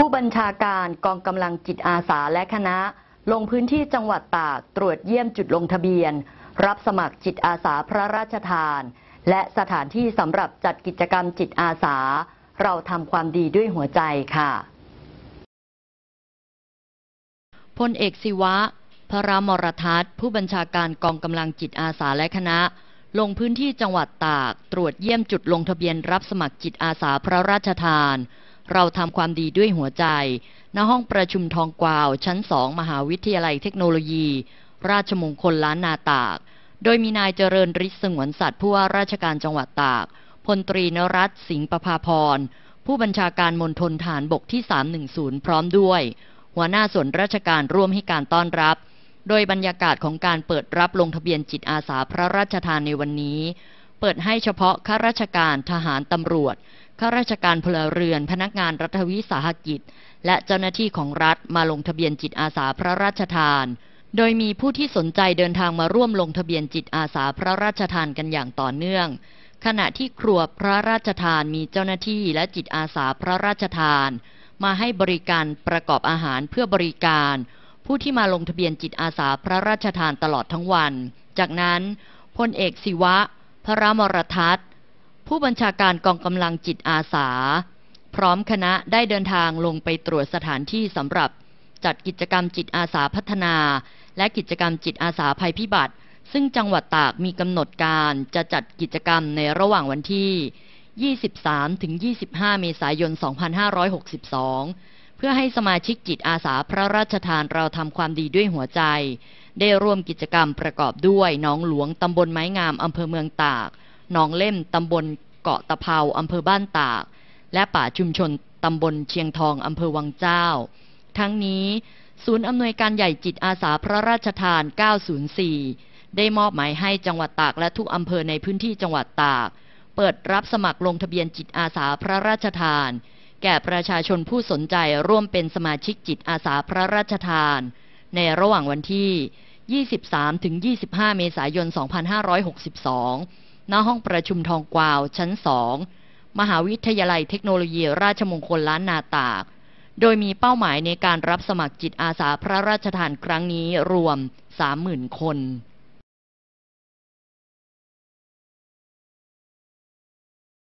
ผู้บัญชาการกองกำลังจิตอาสาและคณะ ลงพื้นที่จังหวัดตากตรวจเยี่ยมจุดลงทะเบียน รับสมัครจิตอาสาพระราชทาน และสถานที่สำหรับจัดกิจกรรมจิตอาสา เราทำความดีด้วยหัวใจค่ะ พลเอกศิวะพระมรทัศน์ ผู้บัญชาการกองกำลังจิตอาสาและคณะ ลงพื้นที่จังหวัดตากตรวจเยี่ยมจุดลงทะเบียนรับสมัครจิตอาสาพระราชทานเราทำความดีด้วยหัวใจ ณ ห้องประชุมทองกวาว ชั้นสอง มหาวิทยาลัยเทคโนโลยี ราชมงคลล้านนาตาก โดยมีนายเจริญริศสงวนสัตว์ ผู้ว่าราชการจังหวัดตาก พลตรีนรัตสิงห์ประภาพร ผู้บัญชาการมณฑลฐานบกที่ 310 พร้อมด้วย หัวหน้าส่วนราชการร่วมให้การต้อนรับ โดยบรรยากาศของการเปิดรับลงทะเบียนจิตอาสาพระราชทานในวันนี้ เปิดให้เฉพาะข้าราชการทหารตำรวจข้าราชการพลเรือนพนักงานรัฐวิสาหกิจ และเจ้าหน้าที่ของรัฐมาลงทะเบียนจิตอาสาพระราชทาน โดยมีผู้ที่สนใจเดินทางมาร่วมลงทะเบียนจิตอาสาพระราชทานกันอย่างต่อเนื่อง ขณะที่ครัวพระราชทานมีเจ้าหน้าที่และจิตอาสาพระราชทาน มาให้บริการประกอบอาหารเพื่อบริการ ผู้ที่มาลงทะเบียนจิตอาสาพระราชทานตลอดทั้งวัน จากนั้นพลเอกศิวะ พระมรทัศน์ผู้บัญชาการกองกำลังจิตอาสา พร้อมคณะได้เดินทางลงไปตรวจสถานที่สำหรับจัดกิจกรรมจิตอาสาพัฒนา และกิจกรรมจิตอาสาภัยพิบัติ ซึ่งจังหวัดตากมีกำหนดการจะจัดกิจกรรมในระหว่างวันที่ 23-25 เมษายน 2562 เพื่อให้สมาชิกจิตอาสาพระราชทานเราทำความดีด้วยหัวใจ ได้ร่วมกิจกรรมประกอบด้วย น้องหลวงตำบลไม้งามอำเภอเมืองตากหนองเล่ม ตำบลเกาะตะเภาอำเภอบ้านตาก และป่าชุมชน ตำบลเชียงทอง อำเภอวังเจ้า ทั้งนี้ ศูนย์อำนวยการใหญ่จิตอาสาพระราชทาน 904 ได้มอบหมายให้จังหวัดตากและทุกอำเภอในพื้นที่จังหวัดตาก เปิดรับสมัครลงทะเบียนจิตอาสาพระราชทาน แก่ประชาชนผู้สนใจร่วมเป็นสมาชิกจิตอาสาพระราชทาน ในระหว่างวันที่ 23-25 เมษายน 2562ณห้องประชุมทองกวาวชั้นสองมหาวิทยาลัยเทคโนโลยีราชมงคลล้านนาตาก โดยมีเป้าหมายในการรับสมัครจิตอาสาพระราชทานครั้งนี้รวม 30,000 คน